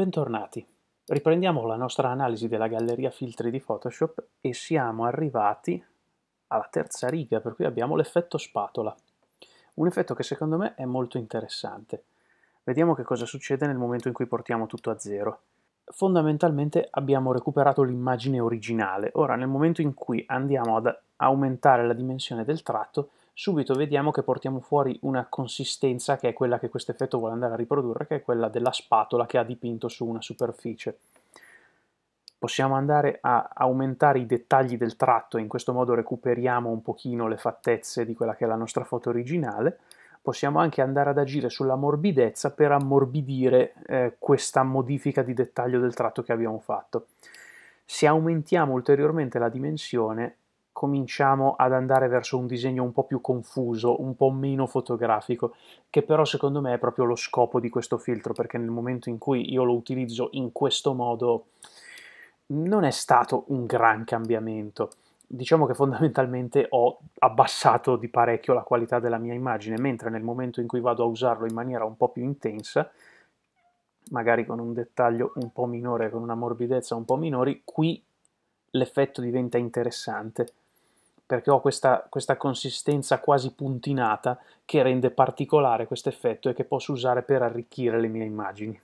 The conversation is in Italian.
Bentornati. Riprendiamo la nostra analisi della galleria filtri di Photoshop e siamo arrivati alla terza riga, per cui abbiamo l'effetto spatola. Un effetto che secondo me è molto interessante. Vediamo che cosa succede nel momento in cui portiamo tutto a zero. Fondamentalmente abbiamo recuperato l'immagine originale. Ora, nel momento in cui andiamo ad aumentare la dimensione del tratto, subito vediamo che portiamo fuori una consistenza che è quella che questo effetto vuole andare a riprodurre, che è quella della spatola che ha dipinto su una superficie. Possiamo andare a aumentare i dettagli del tratto, e in questo modo recuperiamo un pochino le fattezze di quella che è la nostra foto originale, possiamo anche andare ad agire sulla morbidezza per ammorbidire eh, questa modifica di dettaglio del tratto che abbiamo fatto. Se aumentiamo ulteriormente la dimensione cominciamo ad andare verso un disegno un po' più confuso, un po' meno fotografico, che però secondo me è proprio lo scopo di questo filtro, perché nel momento in cui io lo utilizzo in questo modo non è stato un gran cambiamento. Diciamo che fondamentalmente ho abbassato di parecchio la qualità della mia immagine, mentre nel momento in cui vado a usarlo in maniera un po' più intensa, magari con un dettaglio un po' minore, con una morbidezza un po' minori, qui l'effetto diventa interessante perché ho questa, questa consistenza quasi puntinata che rende particolare questo effetto e che posso usare per arricchire le mie immagini.